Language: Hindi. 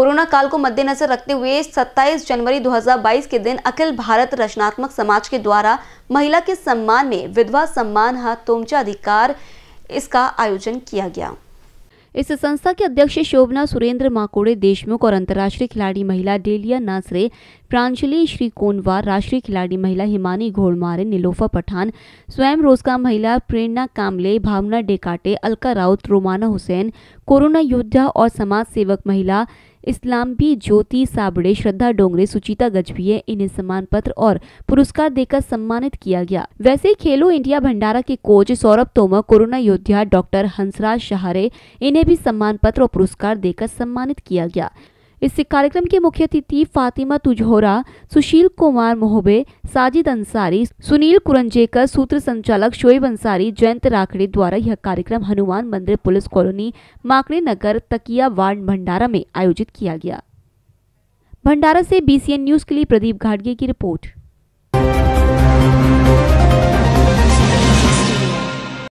कोरोना काल को मद्देनजर रखते हुए 27 जनवरी 2022 के दिन अखिल भारत रचनात्मक समाज के द्वारा महिला के सम्मान में विधवा सम्मान हाथ तोमचा अधिकार इसका आयोजन किया गया इस संस्था के अध्यक्ष शोभना सुरेंद्र माकोड़े देशमुख और अंतर्राष्ट्रीय खिलाड़ी महिला डेलिया नासरे प्रांजलि श्री कोनवार राष्ट्रीय खिलाड़ी महिला हिमानी घोड़मारे निलोफा पठान स्वयं रोजगार महिला प्रेरणा कामले भावना डेकाटे अलका राउत रोमाना हुसैन कोरोना योद्धा और समाज सेवक महिला इस्लाम्बी ज्योति साबड़े श्रद्धा डोंगरे सुचिता गजबीय इन्हें सम्मान पत्र और पुरस्कार देकर सम्मानित किया गया वैसे खेलो इंडिया भंडारा के कोच सौरभ तोमर कोरोना योद्धा डॉक्टर हंसराज शहारे इन्हें भी सम्मान पत्र और पुरस्कार देकर सम्मानित किया गया इस कार्यक्रम के मुख्य अतिथि फातिमा तुजहोरा सुशील कुमार मोहबे साजिद अंसारी सुनील कुरंजेकर सूत्र संचालक शोएब अंसारी जयंत राखड़े द्वारा यह कार्यक्रम हनुमान मंदिर पुलिस कॉलोनी माकड़े नगर तकिया वार्ड भंडारा में आयोजित किया गया भंडारा से बीसीएन न्यूज के लिए प्रदीप घाटगे की रिपोर्ट